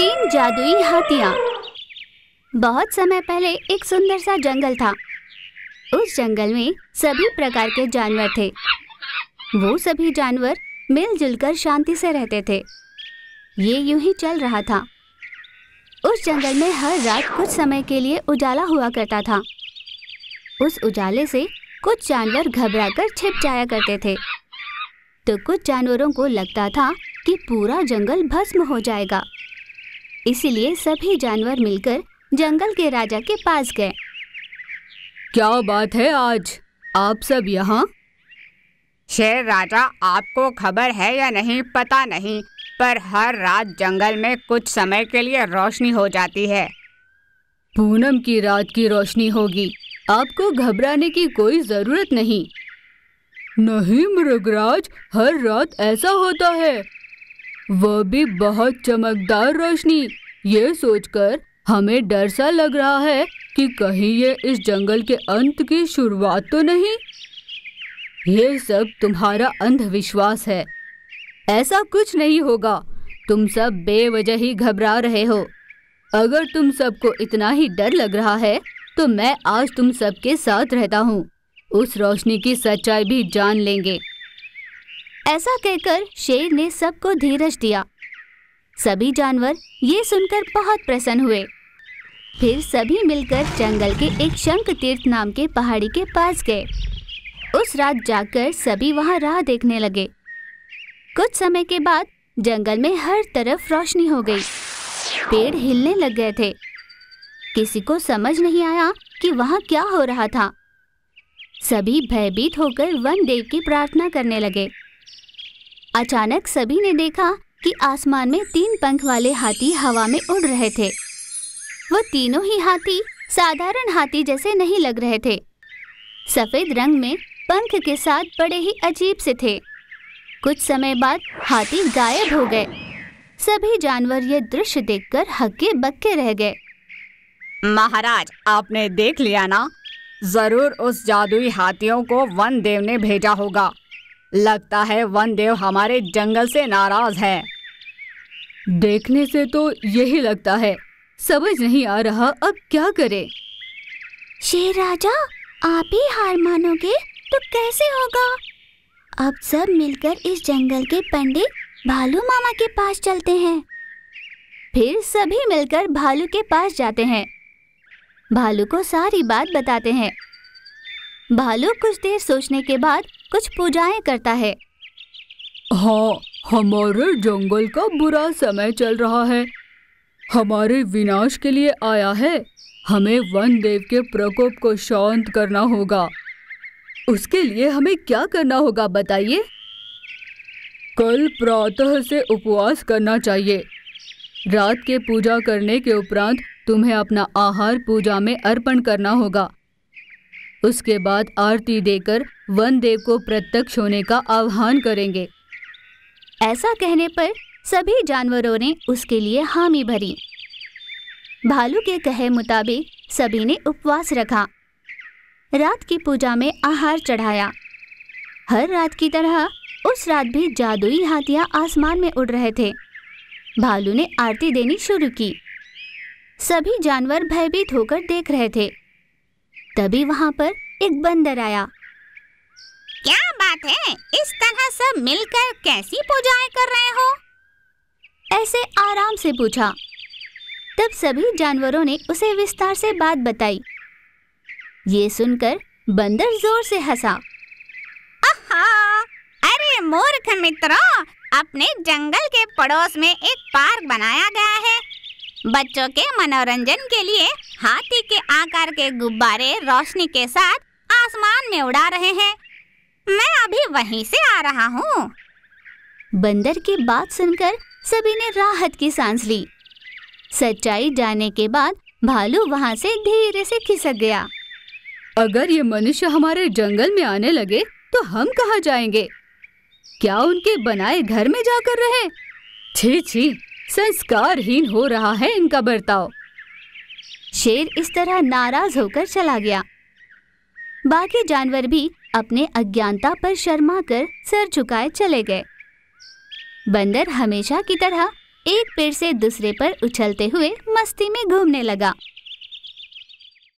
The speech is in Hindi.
तीन जादुई हाथियाँ बहुत समय पहले एक सुंदर सा जंगल था उस जंगल में सभी प्रकार के जानवर थे वो सभी जानवर मिलजुल कर शांति से रहते थे ये यूं ही चल रहा था उस जंगल में हर रात कुछ समय के लिए उजाला हुआ करता था उस उजाले से कुछ जानवर घबराकर छिप जाया करते थे तो कुछ जानवरों को लगता था कि पूरा जंगल भस्म हो जाएगा इसीलिए सभी जानवर मिलकर जंगल के राजा के पास गए क्या बात है आज आप सब यहाँ शेर राजा आपको खबर है या नहीं पता नहीं पर हर रात जंगल में कुछ समय के लिए रोशनी हो जाती है पूनम की रात की रोशनी होगी आपको घबराने की कोई ज़रूरत नहीं नहीं मृगराज हर रात ऐसा होता है वह भी बहुत चमकदार रोशनी ये सोचकर हमें डर सा लग रहा है कि कहीं ये इस जंगल के अंत की शुरुआत तो नहीं ये सब तुम्हारा अंधविश्वास है ऐसा कुछ नहीं होगा तुम सब बेवजह ही घबरा रहे हो अगर तुम सबको इतना ही डर लग रहा है तो मैं आज तुम सबके साथ रहता हूँ उस रोशनी की सच्चाई भी जान लेंगे ऐसा कहकर शेर ने सबको धीरज दिया सभी जानवर ये सुनकर बहुत प्रसन्न हुए फिर सभी मिलकर जंगल के एक शंख तीर्थ नाम के पहाड़ी के पास गए उस रात जाकर सभी वहां राह देखने लगे कुछ समय के बाद जंगल में हर तरफ रोशनी हो गई पेड़ हिलने लग गए थे किसी को समझ नहीं आया कि वहाँ क्या हो रहा था सभी भयभीत होकर वन देव की प्रार्थना करने लगे अचानक सभी ने देखा कि आसमान में तीन पंख वाले हाथी हवा में उड़ रहे थे वो तीनों ही हाथी साधारण हाथी जैसे नहीं लग रहे थे सफेद रंग में पंख के साथ बड़े ही अजीब से थे कुछ समय बाद हाथी गायब हो गए सभी जानवर ये दृश्य देखकर हक्के बक्के रह गए महाराज आपने देख लिया ना जरूर उस जादुई हाथियों को वन देव ने भेजा होगा लगता है वन देव हमारे जंगल से नाराज है देखने से तो यही लगता है समझ नहीं आ रहा अब क्या करें शेर राजा आप ही हार मानोगे तो कैसे होगा अब सब मिलकर इस जंगल के पंडित भालू मामा के पास चलते हैं फिर सभी मिलकर भालू के पास जाते हैं भालू को सारी बात बताते हैं भालू कुछ देर सोचने के बाद कुछ पूजाएं करता है हाँ हमारे जंगल का बुरा समय चल रहा है हमारे विनाश के लिए आया है हमें वन देव के प्रकोप को शांत करना होगा उसके लिए हमें क्या करना होगा बताइए कल प्रातः से उपवास करना चाहिए रात के पूजा करने के उपरांत तुम्हें अपना आहार पूजा में अर्पण करना होगा उसके बाद आरती देकर वन देव को प्रत्यक्ष होने का आह्वान करेंगे ऐसा कहने पर सभी जानवरों ने उसके लिए हामी भरी भालू के कहे मुताबिक सभी ने उपवास रखा रात की पूजा में आहार चढ़ाया हर रात की तरह उस रात भी जादुई हाथियां आसमान में उड़ रहे थे भालू ने आरती देनी शुरू की सभी जानवर भयभीत होकर देख रहे थे तभी वहाँ पर एक बंदर आया क्या बात है इस तरह सब मिलकर कैसी पूजाएं कर रहे हो ऐसे आराम से पूछा तब सभी जानवरों ने उसे विस्तार से बात बताई ये सुनकर बंदर जोर से हंसा अरे मूर्ख मित्रों अपने जंगल के पड़ोस में एक पार्क बनाया गया है बच्चों के मनोरंजन के लिए हाथी के आकार के गुब्बारे रोशनी के साथ आसमान में उड़ा रहे हैं मैं अभी वहीं से आ रहा हूँ बंदर की बात सुनकर सभी ने राहत की सांस ली सच्चाई जाने के बाद भालू वहाँ से धीरे से खिसक गया अगर ये मनुष्य हमारे जंगल में आने लगे तो हम कहाँ जाएंगे क्या उनके बनाए घर में जाकर रहे छी छी संस्कारहीन हो रहा है इनका बर्ताव शेर इस तरह नाराज होकर चला गया बाकी जानवर भी अपने अज्ञानता पर शर्मा कर सर झुकाए चले गए बंदर हमेशा की तरह एक पेड़ से दूसरे पर उछलते हुए मस्ती में घूमने लगा